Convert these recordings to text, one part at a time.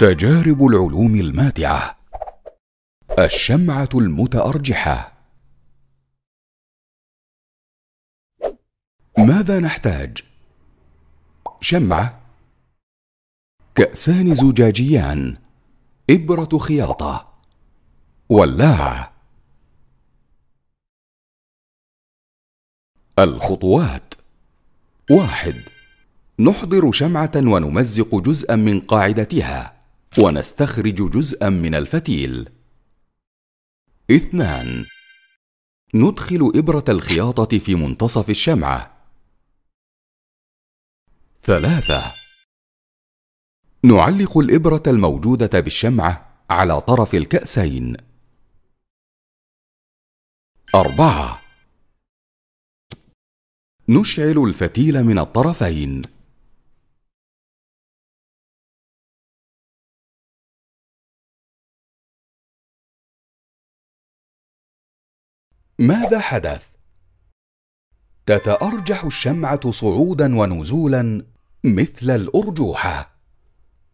تجارب العلوم الماتعة الشمعة المتأرجحة ماذا نحتاج؟ شمعة كأسان زجاجيان إبرة خياطة ولاعة الخطوات واحد نحضر شمعه ونمزق جزءا من قاعدتها ونستخرج جزءا من الفتيل اثنان ندخل ابره الخياطه في منتصف الشمعه ثلاثه نعلق الابره الموجوده بالشمعه على طرف الكاسين اربعه نشعل الفتيل من الطرفين ماذا حدث؟ تتأرجح الشمعة صعودا ونزولا مثل الأرجوحة.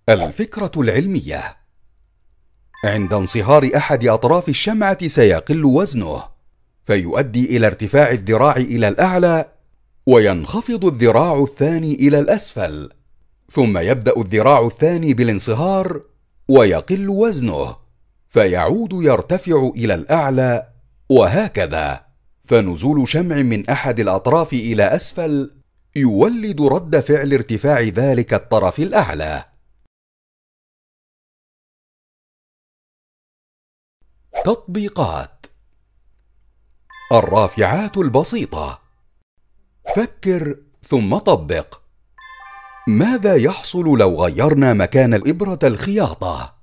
الفكرة العلمية عند انصهار أحد أطراف الشمعة سيقل وزنه، فيؤدي إلى ارتفاع الذراع إلى الأعلى، وينخفض الذراع الثاني إلى الأسفل، ثم يبدأ الذراع الثاني بالانصهار، ويقل وزنه، فيعود يرتفع إلى الأعلى وهكذا فنزول شمع من احد الاطراف الى اسفل يولد رد فعل ارتفاع ذلك الطرف الاعلى تطبيقات الرافعات البسيطه فكر ثم طبق ماذا يحصل لو غيرنا مكان الابره الخياطه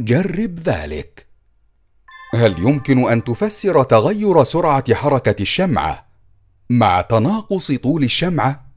جرب ذلك هل يمكن أن تفسر تغير سرعة حركة الشمعة مع تناقص طول الشمعة؟